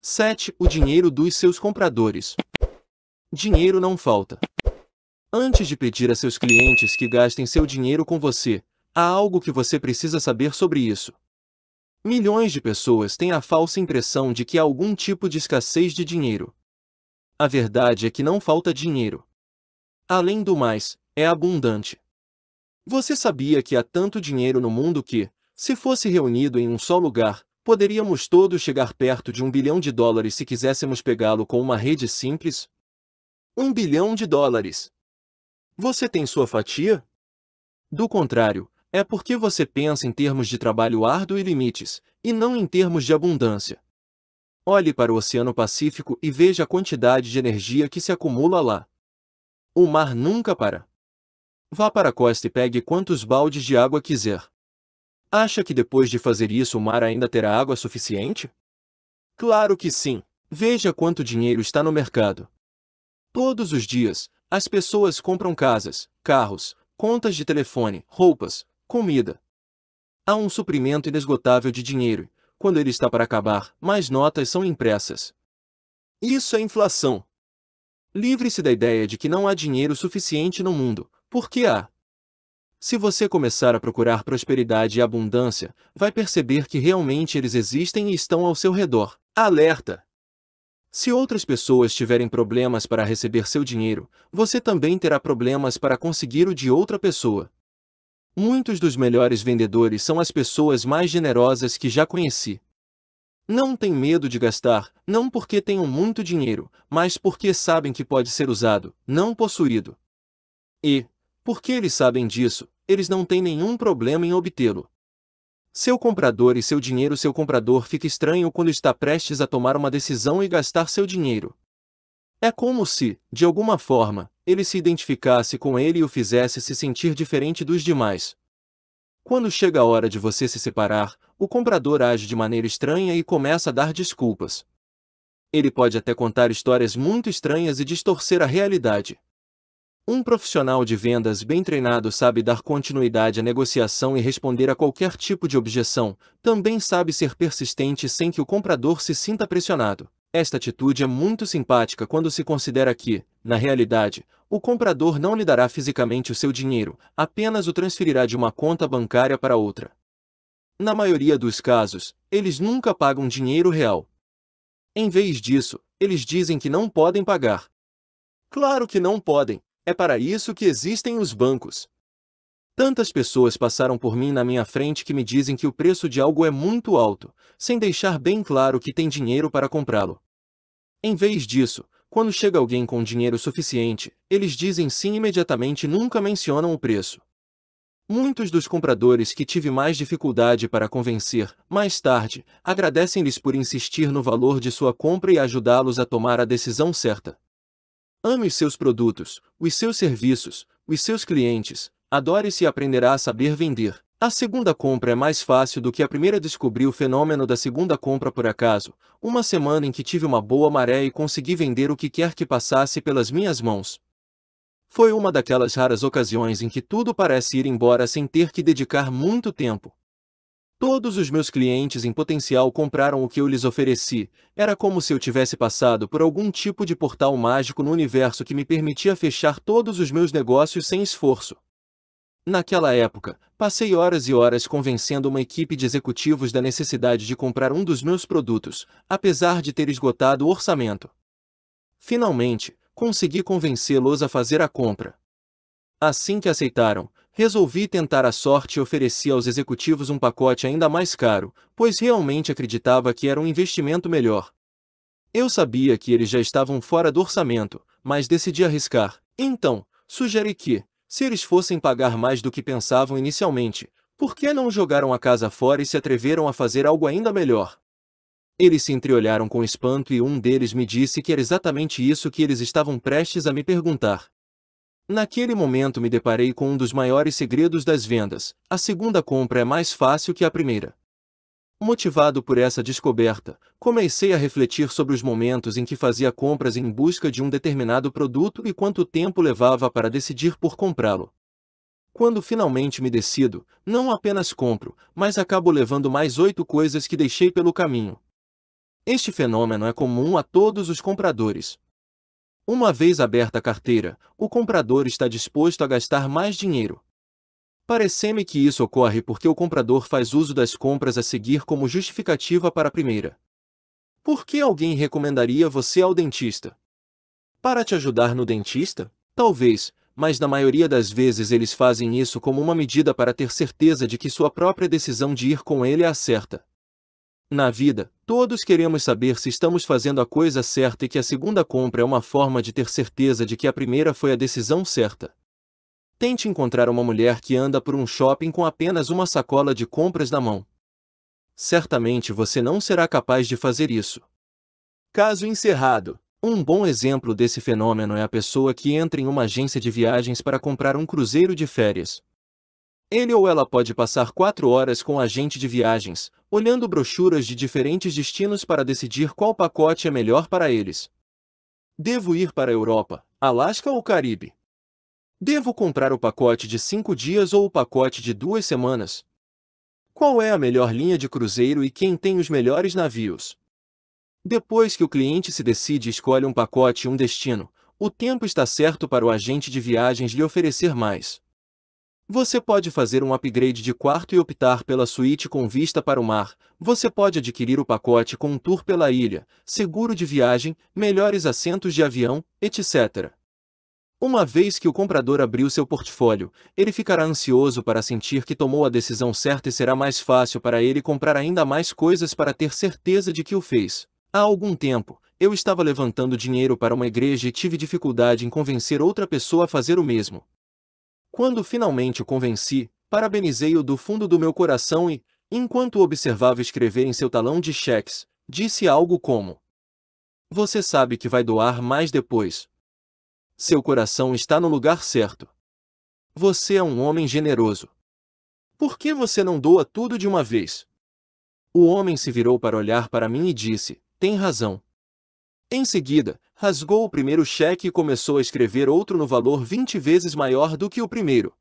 7. O dinheiro dos seus compradores. Dinheiro não falta. Antes de pedir a seus clientes que gastem seu dinheiro com você, há algo que você precisa saber sobre isso. Milhões de pessoas têm a falsa impressão de que há algum tipo de escassez de dinheiro. A verdade é que não falta dinheiro. Além do mais, é abundante. Você sabia que há tanto dinheiro no mundo que, se fosse reunido em um só lugar, Poderíamos todos chegar perto de um bilhão de dólares se quiséssemos pegá-lo com uma rede simples? Um bilhão de dólares! Você tem sua fatia? Do contrário, é porque você pensa em termos de trabalho árduo e limites, e não em termos de abundância. Olhe para o Oceano Pacífico e veja a quantidade de energia que se acumula lá. O mar nunca para. Vá para a costa e pegue quantos baldes de água quiser. Acha que depois de fazer isso o mar ainda terá água suficiente? Claro que sim. Veja quanto dinheiro está no mercado. Todos os dias, as pessoas compram casas, carros, contas de telefone, roupas, comida. Há um suprimento inesgotável de dinheiro. Quando ele está para acabar, mais notas são impressas. Isso é inflação. Livre-se da ideia de que não há dinheiro suficiente no mundo, porque há. Se você começar a procurar prosperidade e abundância, vai perceber que realmente eles existem e estão ao seu redor. Alerta! Se outras pessoas tiverem problemas para receber seu dinheiro, você também terá problemas para conseguir o de outra pessoa. Muitos dos melhores vendedores são as pessoas mais generosas que já conheci. Não tem medo de gastar, não porque tenham muito dinheiro, mas porque sabem que pode ser usado, não possuído. E, porque eles sabem disso, eles não têm nenhum problema em obtê-lo. Seu comprador e seu dinheiro Seu comprador fica estranho quando está prestes a tomar uma decisão e gastar seu dinheiro. É como se, de alguma forma, ele se identificasse com ele e o fizesse se sentir diferente dos demais. Quando chega a hora de você se separar, o comprador age de maneira estranha e começa a dar desculpas. Ele pode até contar histórias muito estranhas e distorcer a realidade. Um profissional de vendas bem treinado sabe dar continuidade à negociação e responder a qualquer tipo de objeção, também sabe ser persistente sem que o comprador se sinta pressionado. Esta atitude é muito simpática quando se considera que, na realidade, o comprador não lhe dará fisicamente o seu dinheiro, apenas o transferirá de uma conta bancária para outra. Na maioria dos casos, eles nunca pagam dinheiro real. Em vez disso, eles dizem que não podem pagar. Claro que não podem, é para isso que existem os bancos. Tantas pessoas passaram por mim na minha frente que me dizem que o preço de algo é muito alto, sem deixar bem claro que tem dinheiro para comprá-lo. Em vez disso, quando chega alguém com dinheiro suficiente, eles dizem sim imediatamente e nunca mencionam o preço. Muitos dos compradores que tive mais dificuldade para convencer, mais tarde, agradecem-lhes por insistir no valor de sua compra e ajudá-los a tomar a decisão certa. Ame os seus produtos, os seus serviços, os seus clientes, adore-se e aprenderá a saber vender. A segunda compra é mais fácil do que a primeira descobri o fenômeno da segunda compra por acaso, uma semana em que tive uma boa maré e consegui vender o que quer que passasse pelas minhas mãos. Foi uma daquelas raras ocasiões em que tudo parece ir embora sem ter que dedicar muito tempo. Todos os meus clientes em potencial compraram o que eu lhes ofereci. Era como se eu tivesse passado por algum tipo de portal mágico no universo que me permitia fechar todos os meus negócios sem esforço. Naquela época, passei horas e horas convencendo uma equipe de executivos da necessidade de comprar um dos meus produtos, apesar de ter esgotado o orçamento. Finalmente, consegui convencê-los a fazer a compra. Assim que aceitaram, Resolvi tentar a sorte e ofereci aos executivos um pacote ainda mais caro, pois realmente acreditava que era um investimento melhor. Eu sabia que eles já estavam fora do orçamento, mas decidi arriscar. Então, sugeri que, se eles fossem pagar mais do que pensavam inicialmente, por que não jogaram a casa fora e se atreveram a fazer algo ainda melhor? Eles se entreolharam com espanto e um deles me disse que era exatamente isso que eles estavam prestes a me perguntar. Naquele momento me deparei com um dos maiores segredos das vendas: a segunda compra é mais fácil que a primeira. Motivado por essa descoberta, comecei a refletir sobre os momentos em que fazia compras em busca de um determinado produto e quanto tempo levava para decidir por comprá-lo. Quando finalmente me decido, não apenas compro, mas acabo levando mais oito coisas que deixei pelo caminho. Este fenômeno é comum a todos os compradores, uma vez aberta a carteira, o comprador está disposto a gastar mais dinheiro. Parece-me que isso ocorre porque o comprador faz uso das compras a seguir como justificativa para a primeira. Por que alguém recomendaria você ao dentista? Para te ajudar no dentista? Talvez, mas na maioria das vezes eles fazem isso como uma medida para ter certeza de que sua própria decisão de ir com ele é a certa. Na vida, todos queremos saber se estamos fazendo a coisa certa e que a segunda compra é uma forma de ter certeza de que a primeira foi a decisão certa. Tente encontrar uma mulher que anda por um shopping com apenas uma sacola de compras na mão. Certamente você não será capaz de fazer isso. Caso encerrado. Um bom exemplo desse fenômeno é a pessoa que entra em uma agência de viagens para comprar um cruzeiro de férias, ele ou ela pode passar quatro horas com agente de viagens, olhando brochuras de diferentes destinos para decidir qual pacote é melhor para eles. Devo ir para a Europa, Alasca ou Caribe? Devo comprar o pacote de cinco dias ou o pacote de duas semanas? Qual é a melhor linha de cruzeiro e quem tem os melhores navios? Depois que o cliente se decide e escolhe um pacote e um destino, o tempo está certo para o agente de viagens lhe oferecer mais. Você pode fazer um upgrade de quarto e optar pela suíte com vista para o mar. Você pode adquirir o pacote com um tour pela ilha, seguro de viagem, melhores assentos de avião, etc. Uma vez que o comprador abriu seu portfólio, ele ficará ansioso para sentir que tomou a decisão certa e será mais fácil para ele comprar ainda mais coisas para ter certeza de que o fez. Há algum tempo, eu estava levantando dinheiro para uma igreja e tive dificuldade em convencer outra pessoa a fazer o mesmo. Quando finalmente o convenci, parabenizei-o do fundo do meu coração e, enquanto observava escrever em seu talão de cheques, disse algo como: Você sabe que vai doar mais depois. Seu coração está no lugar certo. Você é um homem generoso. Por que você não doa tudo de uma vez? O homem se virou para olhar para mim e disse: Tem razão. Em seguida, rasgou o primeiro cheque e começou a escrever outro no valor 20 vezes maior do que o primeiro.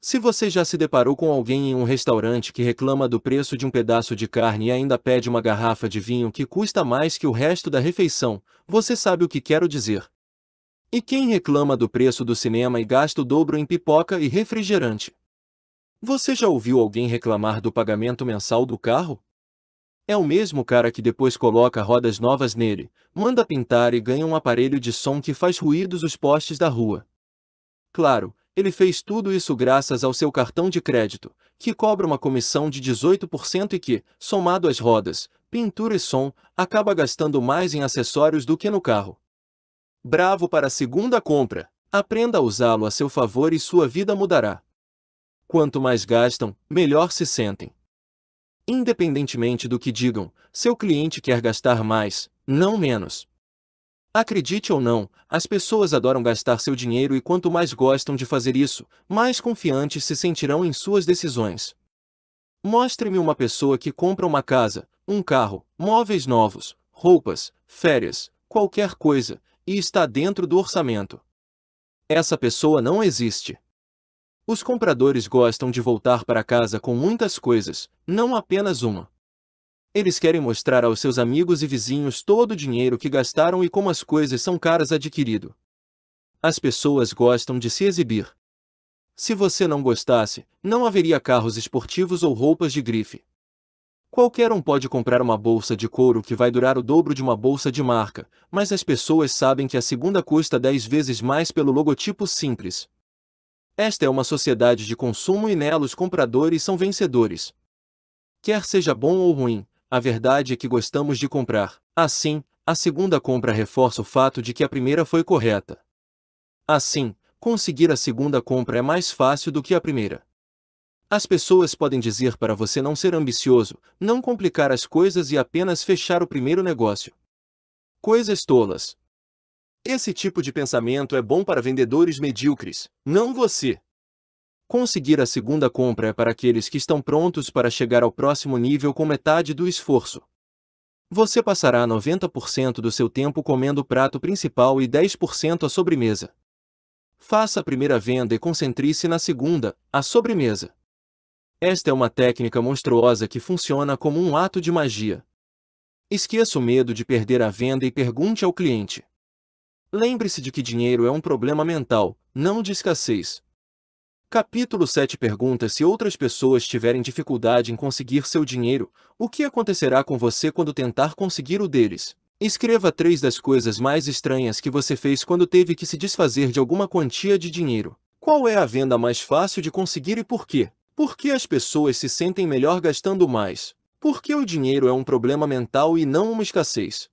Se você já se deparou com alguém em um restaurante que reclama do preço de um pedaço de carne e ainda pede uma garrafa de vinho que custa mais que o resto da refeição, você sabe o que quero dizer. E quem reclama do preço do cinema e gasta o dobro em pipoca e refrigerante? Você já ouviu alguém reclamar do pagamento mensal do carro? É o mesmo cara que depois coloca rodas novas nele, manda pintar e ganha um aparelho de som que faz ruídos os postes da rua. Claro, ele fez tudo isso graças ao seu cartão de crédito, que cobra uma comissão de 18% e que, somado às rodas, pintura e som, acaba gastando mais em acessórios do que no carro. Bravo para a segunda compra! Aprenda a usá-lo a seu favor e sua vida mudará. Quanto mais gastam, melhor se sentem independentemente do que digam, seu cliente quer gastar mais, não menos. Acredite ou não, as pessoas adoram gastar seu dinheiro e quanto mais gostam de fazer isso, mais confiantes se sentirão em suas decisões. Mostre-me uma pessoa que compra uma casa, um carro, móveis novos, roupas, férias, qualquer coisa, e está dentro do orçamento. Essa pessoa não existe. Os compradores gostam de voltar para casa com muitas coisas, não apenas uma. Eles querem mostrar aos seus amigos e vizinhos todo o dinheiro que gastaram e como as coisas são caras adquirido. As pessoas gostam de se exibir. Se você não gostasse, não haveria carros esportivos ou roupas de grife. Qualquer um pode comprar uma bolsa de couro que vai durar o dobro de uma bolsa de marca, mas as pessoas sabem que a segunda custa 10 vezes mais pelo logotipo simples. Esta é uma sociedade de consumo e nela os compradores são vencedores. Quer seja bom ou ruim, a verdade é que gostamos de comprar. Assim, a segunda compra reforça o fato de que a primeira foi correta. Assim, conseguir a segunda compra é mais fácil do que a primeira. As pessoas podem dizer para você não ser ambicioso, não complicar as coisas e apenas fechar o primeiro negócio. Coisas tolas. Esse tipo de pensamento é bom para vendedores medíocres, não você. Conseguir a segunda compra é para aqueles que estão prontos para chegar ao próximo nível com metade do esforço. Você passará 90% do seu tempo comendo o prato principal e 10% a sobremesa. Faça a primeira venda e concentre-se na segunda, a sobremesa. Esta é uma técnica monstruosa que funciona como um ato de magia. Esqueça o medo de perder a venda e pergunte ao cliente: Lembre-se de que dinheiro é um problema mental, não de escassez. Capítulo 7 pergunta se outras pessoas tiverem dificuldade em conseguir seu dinheiro, o que acontecerá com você quando tentar conseguir o deles? Escreva três das coisas mais estranhas que você fez quando teve que se desfazer de alguma quantia de dinheiro. Qual é a venda mais fácil de conseguir e por quê? Por que as pessoas se sentem melhor gastando mais? Por que o dinheiro é um problema mental e não uma escassez?